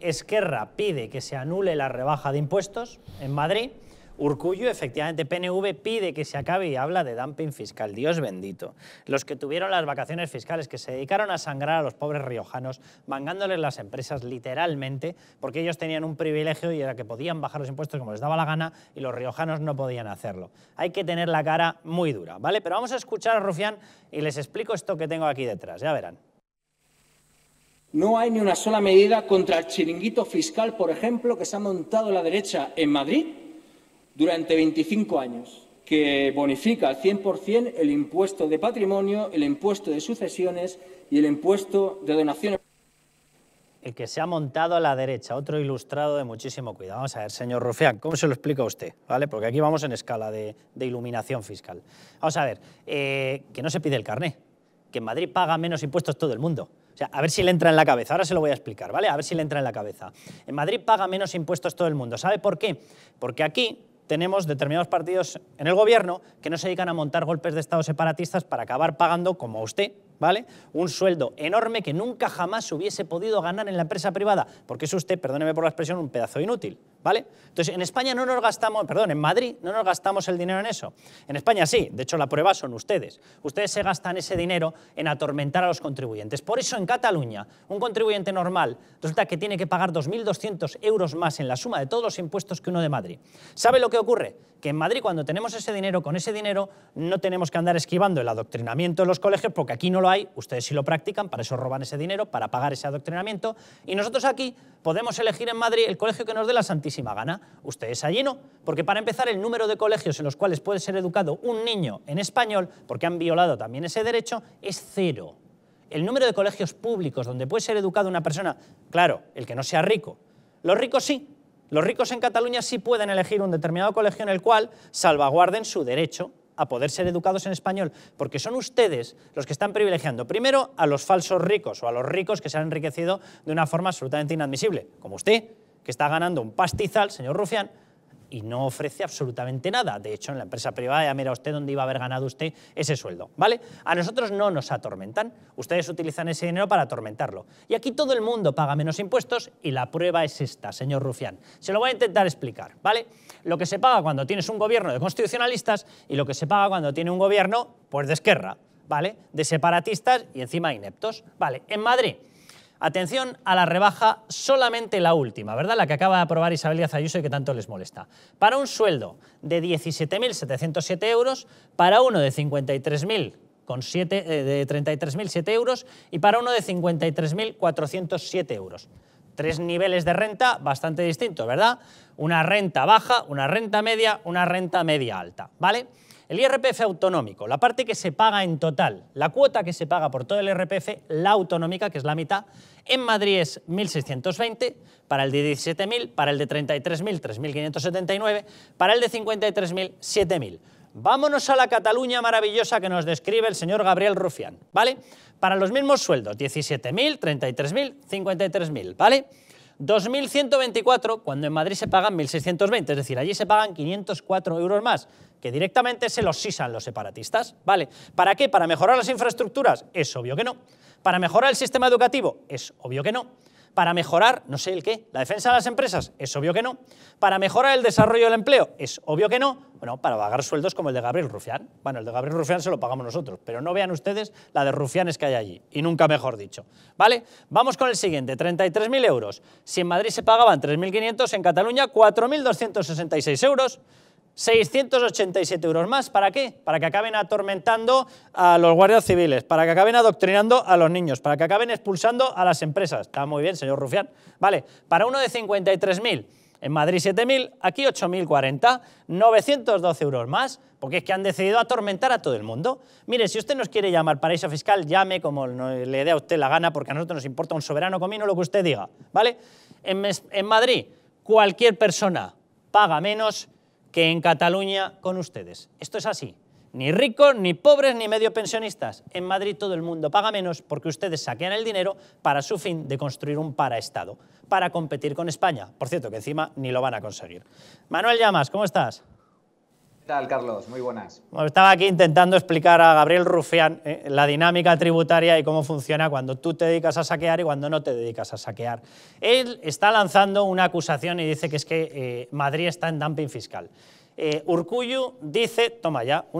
Esquerra pide que se anule la rebaja de impuestos en Madrid. Urcullo, efectivamente, PNV pide que se acabe y habla de dumping fiscal. Dios bendito. Los que tuvieron las vacaciones fiscales, que se dedicaron a sangrar a los pobres riojanos, mangándoles las empresas literalmente, porque ellos tenían un privilegio y era que podían bajar los impuestos como les daba la gana y los riojanos no podían hacerlo. Hay que tener la cara muy dura, ¿vale? Pero vamos a escuchar a Rufián y les explico esto que tengo aquí detrás, ya verán. No hay ni una sola medida contra el chiringuito fiscal, por ejemplo, que se ha montado la derecha en Madrid durante 25 años, que bonifica al 100% el impuesto de patrimonio, el impuesto de sucesiones y el impuesto de donaciones. El que se ha montado a la derecha, otro ilustrado de muchísimo cuidado. Vamos a ver, señor Rufián, ¿cómo se lo explica usted? ¿Vale? Porque aquí vamos en escala de, iluminación fiscal. Vamos a ver, eh, que no se pide el carné, que en Madrid paga menos impuestos todo el mundo a ver si le entra en la cabeza, ahora se lo voy a explicar, ¿vale? A ver si le entra en la cabeza. En Madrid paga menos impuestos todo el mundo, ¿sabe por qué? Porque aquí tenemos determinados partidos en el gobierno que no se dedican a montar golpes de Estado separatistas para acabar pagando, como usted, ¿vale? Un sueldo enorme que nunca jamás hubiese podido ganar en la empresa privada, porque es usted, perdóneme por la expresión, un pedazo inútil, entonces, en España no nos gastamos, perdón, en Madrid no nos gastamos el dinero en eso. En España sí, de hecho la prueba son ustedes. Ustedes se gastan ese dinero en atormentar a los contribuyentes. Por eso en Cataluña, un contribuyente normal resulta que tiene que pagar 2.200 euros más en la suma de todos los impuestos que uno de Madrid. ¿Sabe lo que ocurre? Que en Madrid cuando tenemos ese dinero, con ese dinero no tenemos que andar esquivando el adoctrinamiento de los colegios porque aquí no lo hay, ustedes sí lo practican, para eso roban ese dinero, para pagar ese adoctrinamiento y nosotros aquí podemos elegir en Madrid el colegio que nos dé la santísima gana, ustedes allí no. Porque para empezar, el número de colegios en los cuales puede ser educado un niño en español, porque han violado también ese derecho, es cero. El número de colegios públicos donde puede ser educado una persona, claro, el que no sea rico. Los ricos sí. Los ricos en Cataluña sí pueden elegir un determinado colegio en el cual salvaguarden su derecho a poder ser educados en español, porque son ustedes los que están privilegiando primero a los falsos ricos o a los ricos que se han enriquecido de una forma absolutamente inadmisible, como usted, que está ganando un pastizal, señor Rufián, y no ofrece absolutamente nada. De hecho, en la empresa privada ya mira usted dónde iba a haber ganado usted ese sueldo, ¿vale? A nosotros no nos atormentan. Ustedes utilizan ese dinero para atormentarlo. Y aquí todo el mundo paga menos impuestos y la prueba es esta, señor Rufián. Se lo voy a intentar explicar, ¿vale? Lo que se paga cuando tienes un gobierno de constitucionalistas y lo que se paga cuando tiene un gobierno, pues de esquerra, ¿vale? De separatistas y encima ineptos, ¿vale? En Madrid Atención a la rebaja, solamente la última, ¿verdad? La que acaba de aprobar Isabel Díaz y que tanto les molesta. Para un sueldo de 17.707 euros, para uno de 53.000 con eh, de euros y para uno de 53.407 euros. Tres niveles de renta bastante distintos, ¿verdad? Una renta baja, una renta media, una renta media alta, ¿vale? El IRPF autonómico, la parte que se paga en total, la cuota que se paga por todo el IRPF, la autonómica, que es la mitad, en Madrid es 1.620, para el de 17.000, para el de 33.000, 3.579, para el de 53.000, 7.000. Vámonos a la Cataluña maravillosa que nos describe el señor Gabriel Rufián, ¿vale? Para los mismos sueldos, 17.000, 33.000, 53.000, ¿vale? 2.124 cuando en Madrid se pagan 1.620, es decir, allí se pagan 504 euros más, que directamente se los sisan los separatistas, ¿vale? ¿Para qué? ¿Para mejorar las infraestructuras? Es obvio que no. ¿Para mejorar el sistema educativo? Es obvio que no. ¿Para mejorar, no sé el qué, la defensa de las empresas? Es obvio que no. ¿Para mejorar el desarrollo del empleo? Es obvio que no. Bueno, para pagar sueldos como el de Gabriel Rufián. Bueno, el de Gabriel Rufián se lo pagamos nosotros, pero no vean ustedes la de es que hay allí, y nunca mejor dicho. ¿Vale? Vamos con el siguiente, 33.000 euros. Si en Madrid se pagaban 3.500, en Cataluña 4.266 euros. 687 euros más. ¿Para qué? Para que acaben atormentando a los guardias civiles, para que acaben adoctrinando a los niños, para que acaben expulsando a las empresas. Está muy bien, señor Rufián. Vale, para uno de 53.000, en Madrid 7.000, aquí 8.040, 912 euros más, porque es que han decidido atormentar a todo el mundo. Mire, si usted nos quiere llamar paraíso fiscal, llame como le dé a usted la gana, porque a nosotros nos importa un soberano comino lo que usted diga, ¿vale? en Madrid, cualquier persona paga menos que en Cataluña con ustedes. Esto es así. Ni ricos, ni pobres, ni medio pensionistas. En Madrid todo el mundo paga menos porque ustedes saquean el dinero para su fin de construir un paraestado, para competir con España. Por cierto, que encima ni lo van a conseguir. Manuel Llamas, ¿cómo estás? Carlos? Muy buenas. estaba aquí intentando explicar a Gabriel Rufián eh, la dinámica tributaria y cómo funciona cuando tú te dedicas a saquear y cuando no te dedicas a saquear. Él está lanzando una acusación y dice que es que eh, Madrid está en dumping fiscal. Eh, dice, toma ya, uno